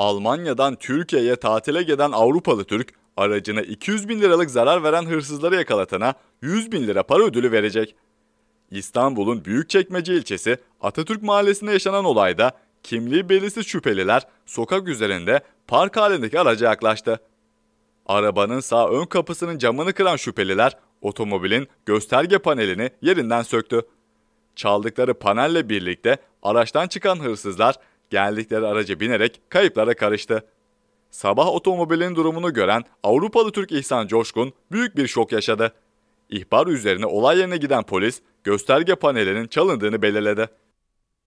Almanya'dan Türkiye'ye tatile gelen Avrupalı Türk, aracına 200 bin liralık zarar veren hırsızları yakalatana 100 bin lira para ödülü verecek. İstanbul'un Büyükçekmece ilçesi Atatürk Mahallesi'nde yaşanan olayda kimliği belirsiz şüpheliler sokak üzerinde park halindeki araca yaklaştı. Arabanın sağ ön kapısının camını kıran şüpheliler otomobilin gösterge panelini yerinden söktü. Çaldıkları panelle birlikte araçtan çıkan hırsızlar geldikleri araca binerek kayıplara karıştı. Sabah otomobilin durumunu gören Avrupalı Türk İhsan Coşkun büyük bir şok yaşadı. İhbar üzerine olay yerine giden polis gösterge panelinin çalındığını belirledi.